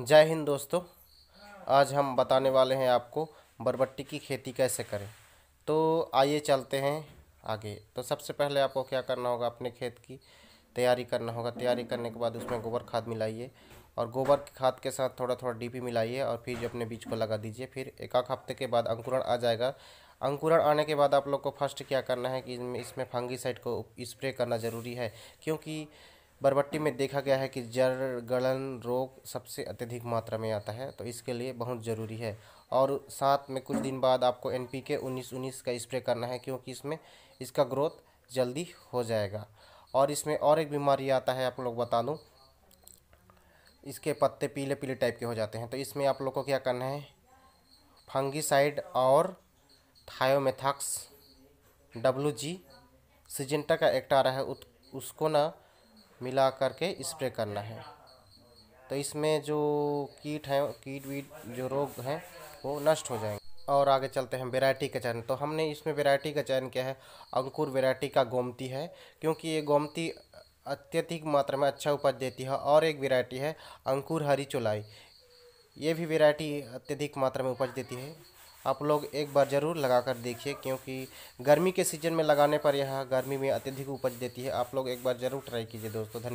जय हिंद दोस्तों आज हम बताने वाले हैं आपको बरबट्टी की खेती कैसे करें तो आइए चलते हैं आगे तो सबसे पहले आपको क्या करना होगा अपने खेत की तैयारी करना होगा तैयारी करने के बाद उसमें गोबर खाद मिलाइए और गोबर की खाद के साथ थोड़ा थोड़ा डीपी मिलाइए और फिर अपने बीज को लगा दीजिए फिर एक आख हफ्ते के बाद अंकुरण आ जाएगा अंकुरण आने के बाद आप लोग को फर्स्ट क्या करना है कि इसमें फंगी साइड को स्प्रे करना ज़रूरी है क्योंकि बरबट्टी में देखा गया है कि जड़ गलन रोग सबसे अत्यधिक मात्रा में आता है तो इसके लिए बहुत ज़रूरी है और साथ में कुछ दिन बाद आपको एन पी के उन्नीस उन्नीस का स्प्रे करना है क्योंकि इसमें इसका ग्रोथ जल्दी हो जाएगा और इसमें और एक बीमारी आता है आप लोग बता दूँ इसके पत्ते पीले पीले टाइप के हो जाते हैं तो इसमें आप लोग को क्या करना है फंगीसाइड और थायोमेथाक्स डब्लू जी सिजेंटा का एक्ट आ रहा है उसको ना मिला करके स्प्रे करना है तो इसमें जो कीट हैं कीट वीट जो रोग हैं वो नष्ट हो जाएंगे और आगे चलते हैं वेराइटी का चयन तो हमने इसमें वेराइटी का चयन किया है अंकुर वेराइटी का गोमती है क्योंकि ये गोमती अत्यधिक मात्रा में अच्छा उपज देती है और एक वेराइटी है अंकुर हरी चुलाई ये भी वेराइटी अत्यधिक मात्रा में उपज देती है आप लोग एक बार ज़रूर लगा कर देखिए क्योंकि गर्मी के सीजन में लगाने पर यह गर्मी में अत्यधिक उपज देती है आप लोग एक बार ज़रूर ट्राई कीजिए दोस्तों धन्यवाद